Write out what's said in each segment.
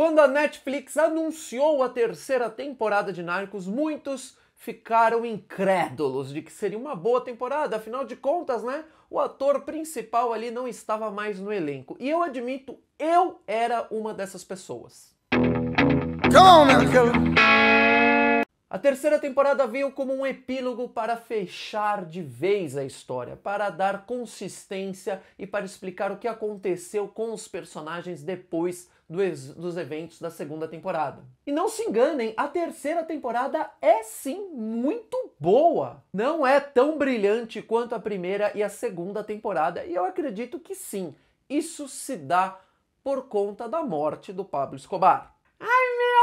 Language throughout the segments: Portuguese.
Quando a Netflix anunciou a terceira temporada de Narcos, muitos ficaram incrédulos de que seria uma boa temporada, afinal de contas, né? O ator principal ali não estava mais no elenco. E eu admito, eu era uma dessas pessoas. Come on, a terceira temporada veio como um epílogo para fechar de vez a história, para dar consistência e para explicar o que aconteceu com os personagens depois dos eventos da segunda temporada. E não se enganem, a terceira temporada é sim muito boa. Não é tão brilhante quanto a primeira e a segunda temporada, e eu acredito que sim, isso se dá por conta da morte do Pablo Escobar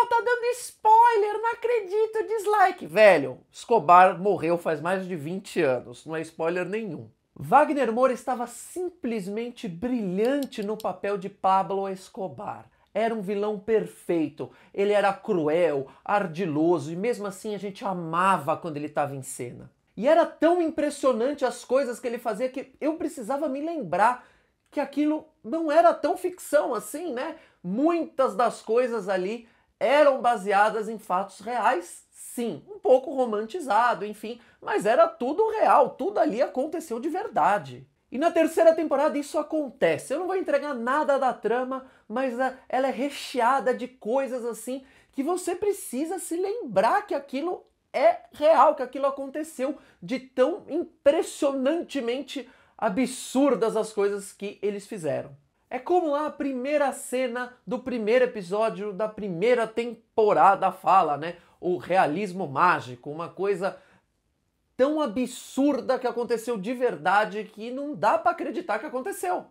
tá dando spoiler, não acredito, dislike. Velho, Escobar morreu faz mais de 20 anos, não é spoiler nenhum. Wagner Moura estava simplesmente brilhante no papel de Pablo Escobar. Era um vilão perfeito, ele era cruel, ardiloso e mesmo assim a gente amava quando ele estava em cena. E era tão impressionante as coisas que ele fazia que eu precisava me lembrar que aquilo não era tão ficção assim, né? Muitas das coisas ali eram baseadas em fatos reais, sim, um pouco romantizado, enfim, mas era tudo real, tudo ali aconteceu de verdade. E na terceira temporada isso acontece. Eu não vou entregar nada da trama, mas ah, ela é recheada de coisas assim que você precisa se lembrar que aquilo é real, que aquilo aconteceu, de tão impressionantemente absurdas as coisas que eles fizeram. É como a primeira cena do primeiro episódio da primeira temporada fala, né? O realismo mágico, uma coisa tão absurda que aconteceu de verdade que não dá para acreditar que aconteceu.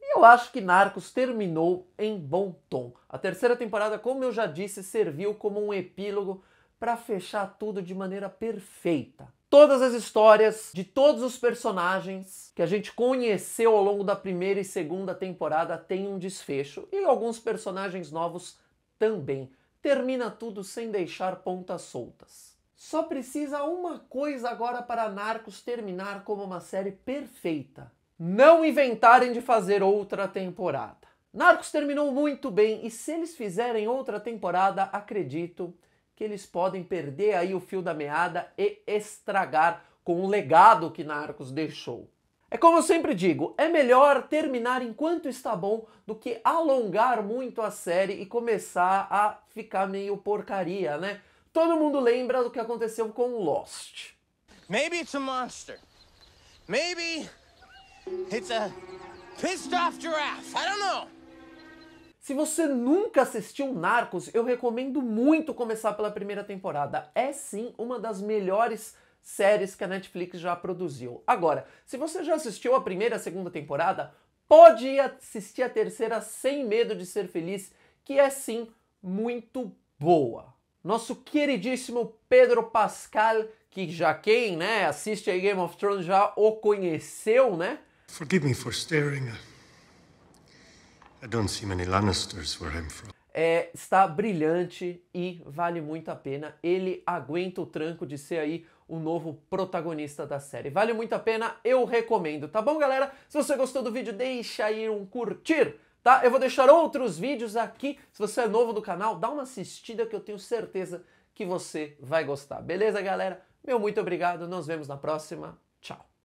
E eu acho que Narcos terminou em bom tom. A terceira temporada, como eu já disse, serviu como um epílogo para fechar tudo de maneira perfeita todas as histórias de todos os personagens que a gente conheceu ao longo da primeira e segunda temporada tem um desfecho e alguns personagens novos também. Termina tudo sem deixar pontas soltas. Só precisa uma coisa agora para Narcos terminar como uma série perfeita: não inventarem de fazer outra temporada. Narcos terminou muito bem e se eles fizerem outra temporada, acredito que eles podem perder aí o fio da meada e estragar com o legado que Narcos deixou. É como eu sempre digo, é melhor terminar enquanto está bom do que alongar muito a série e começar a ficar meio porcaria, né? Todo mundo lembra do que aconteceu com Lost. Maybe it's a monster. Maybe it's a pissed off giraffe. I don't know. Se você nunca assistiu Narcos, eu recomendo muito começar pela primeira temporada. É sim uma das melhores séries que a Netflix já produziu. Agora, se você já assistiu a primeira e a segunda temporada, pode assistir a terceira sem medo de ser feliz, que é sim muito boa. Nosso queridíssimo Pedro Pascal, que já quem, né, assiste a Game of Thrones já o conheceu, né? Forgive me for staring I don't see many Lannisters where I'm from. É, está brilhante e vale muito a pena. Ele aguenta o tranco de ser aí o novo protagonista da série. Vale muito a pena, eu recomendo, tá bom, galera? Se você gostou do vídeo, deixa aí um curtir, tá? Eu vou deixar outros vídeos aqui. Se você é novo do canal, dá uma assistida que eu tenho certeza que você vai gostar. Beleza, galera? Meu muito obrigado, nos vemos na próxima.